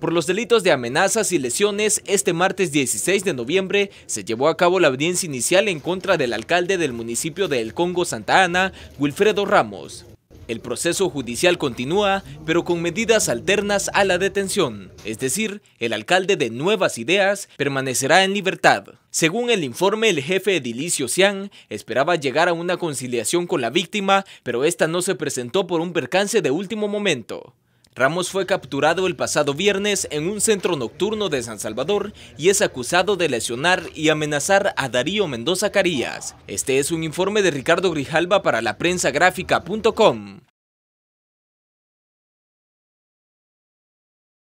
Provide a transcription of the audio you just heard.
Por los delitos de amenazas y lesiones, este martes 16 de noviembre se llevó a cabo la audiencia inicial en contra del alcalde del municipio de El Congo Santa Ana, Wilfredo Ramos. El proceso judicial continúa, pero con medidas alternas a la detención, es decir, el alcalde de Nuevas Ideas permanecerá en libertad. Según el informe, el jefe edilicio Cian esperaba llegar a una conciliación con la víctima, pero esta no se presentó por un percance de último momento. Ramos fue capturado el pasado viernes en un centro nocturno de San Salvador y es acusado de lesionar y amenazar a Darío Mendoza Carías. Este es un informe de Ricardo Grijalba para la prensa